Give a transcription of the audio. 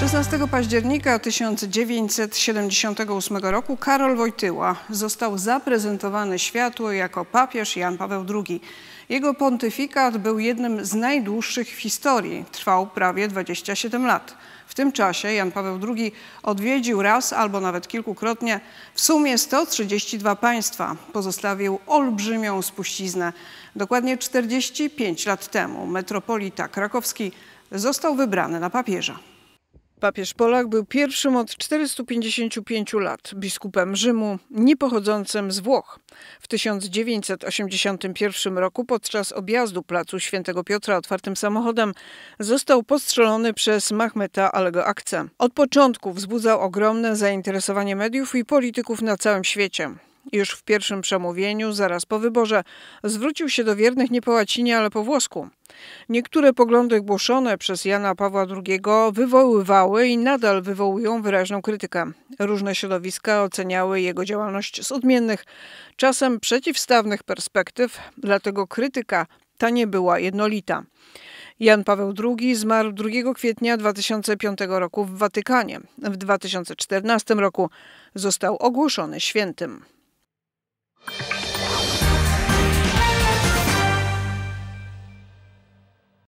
16 października 1978 roku Karol Wojtyła został zaprezentowany światu jako papież Jan Paweł II. Jego pontyfikat był jednym z najdłuższych w historii, trwał prawie 27 lat. W tym czasie Jan Paweł II odwiedził raz albo nawet kilkukrotnie w sumie 132 państwa. Pozostawił olbrzymią spuściznę. Dokładnie 45 lat temu metropolita krakowski został wybrany na papieża. Papież Polak był pierwszym od 455 lat biskupem Rzymu, niepochodzącym z Włoch. W 1981 roku podczas objazdu placu Świętego Piotra otwartym samochodem został postrzelony przez Mahmeta Alego Akce. Od początku wzbudzał ogromne zainteresowanie mediów i polityków na całym świecie. Już w pierwszym przemówieniu, zaraz po wyborze, zwrócił się do wiernych nie po łacinie, ale po włosku. Niektóre poglądy głoszone przez Jana Pawła II wywoływały i nadal wywołują wyraźną krytykę. Różne środowiska oceniały jego działalność z odmiennych, czasem przeciwstawnych perspektyw, dlatego krytyka ta nie była jednolita. Jan Paweł II zmarł 2 kwietnia 2005 roku w Watykanie. W 2014 roku został ogłoszony świętym.